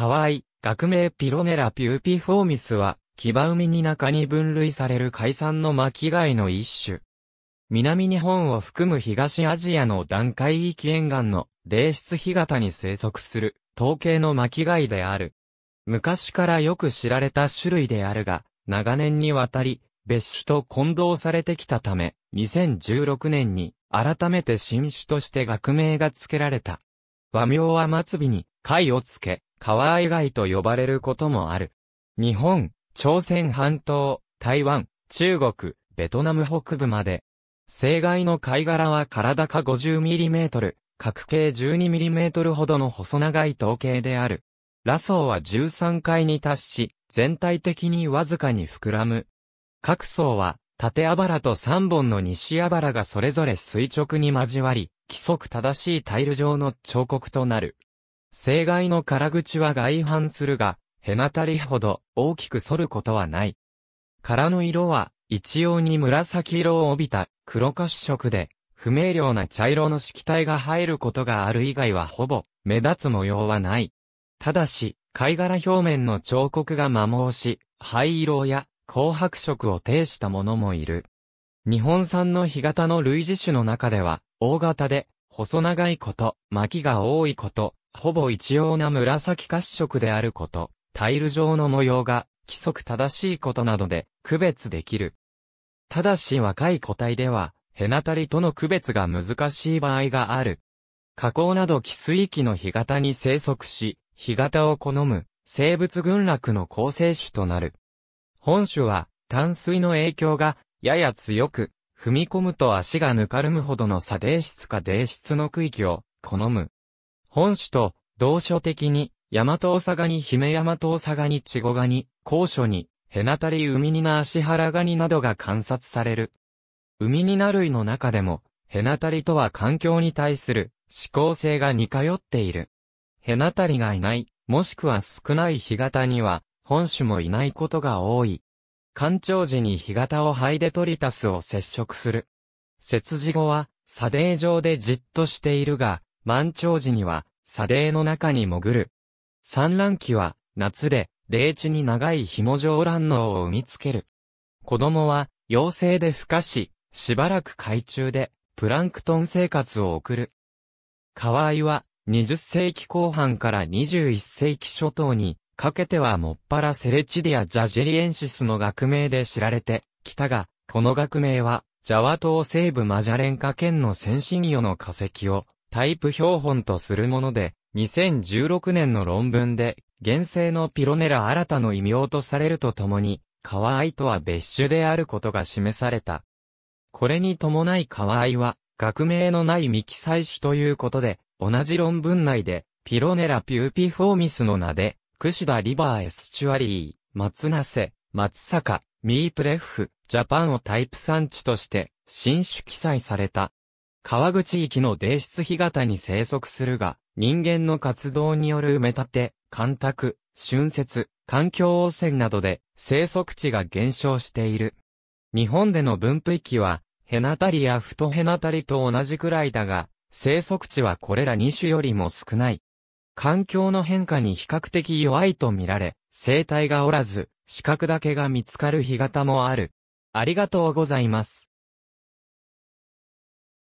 河合、学名ピロネラピューピフォーミスは、キバウミに中に分類される海産の巻貝の一種。南日本を含む東アジアの段階域沿岸の泥質干潟に生息する統計の巻貝である。昔からよく知られた種類であるが、長年にわたり別種と混同されてきたため、2016年に改めて新種として学名が付けられた。和名は末尾に貝を付け、川以外と呼ばれることもある。日本、朝鮮半島、台湾、中国、ベトナム北部まで。生外の貝殻は体か 50mm、角形 12mm ほどの細長い統計である。ラソーは13階に達し、全体的にわずかに膨らむ。各層は、縦あばらと3本の西あばらがそれぞれ垂直に交わり、規則正しいタイル状の彫刻となる。正外の空口は外反するが、へなたりほど大きく反ることはない。殻の色は一様に紫色を帯びた黒褐色で、不明瞭な茶色の色体が入ることがある以外はほぼ目立つ模様はない。ただし、貝殻表面の彫刻が摩耗し、灰色や紅白色を呈したものもいる。日本産の干潟の類似種の中では、大型で、細長いこと、巻きが多いこと、ほぼ一様な紫褐色であること、タイル状の模様が規則正しいことなどで区別できる。ただし若い個体では、ヘナタリとの区別が難しい場合がある。河口など寄水域の干潟に生息し、干潟を好む生物群落の構成種となる。本種は淡水の影響がやや強く、踏み込むと足がぬかるむほどの砂泥質か泥質の区域を好む。本種と、同書的に、大和大阪に姫山和大阪に千がに高所に、へなたり海にな足原ガニなどが観察される。海にな類の中でも、へなたりとは環境に対する、思考性が似通っている。へなたりがいない、もしくは少ない干潟には、本種もいないことが多い。干潮時に干潟をハイデトリタスを接触する。節時後は、査定上でじっとしているが、満潮時には、砂泥の中に潜る。産卵期は、夏で、泥地に長い紐状卵脳を産みつける。子供は、幼生で孵化し、しばらく海中で、プランクトン生活を送る。河合は、20世紀後半から21世紀初頭に、かけてはもっぱらセレチディア・ジャジェリエンシスの学名で知られてきたが、この学名は、ジャワ島西部マジャレンカ県の先進魚の化石をタイプ標本とするもので、2016年の論文で、原生のピロネラ新たの異名とされるとともに、川合とは別種であることが示された。これに伴い川合は、学名のない未記載種ということで、同じ論文内で、ピロネラピューピフォーミスの名で、串田リバーエスチュアリー、松瀬、松坂、ミープレフ、ジャパンをタイプ産地として、新種記載された。川口域の泥質干潟に生息するが、人間の活動による埋め立て、干拓、浚渫、環境汚染などで生息地が減少している。日本での分布域は、ヘナタリやフトヘナタリと同じくらいだが、生息地はこれら2種よりも少ない。環境の変化に比較的弱いと見られ、生態がおらず、視覚だけが見つかる干潟もある。ありがとうございます。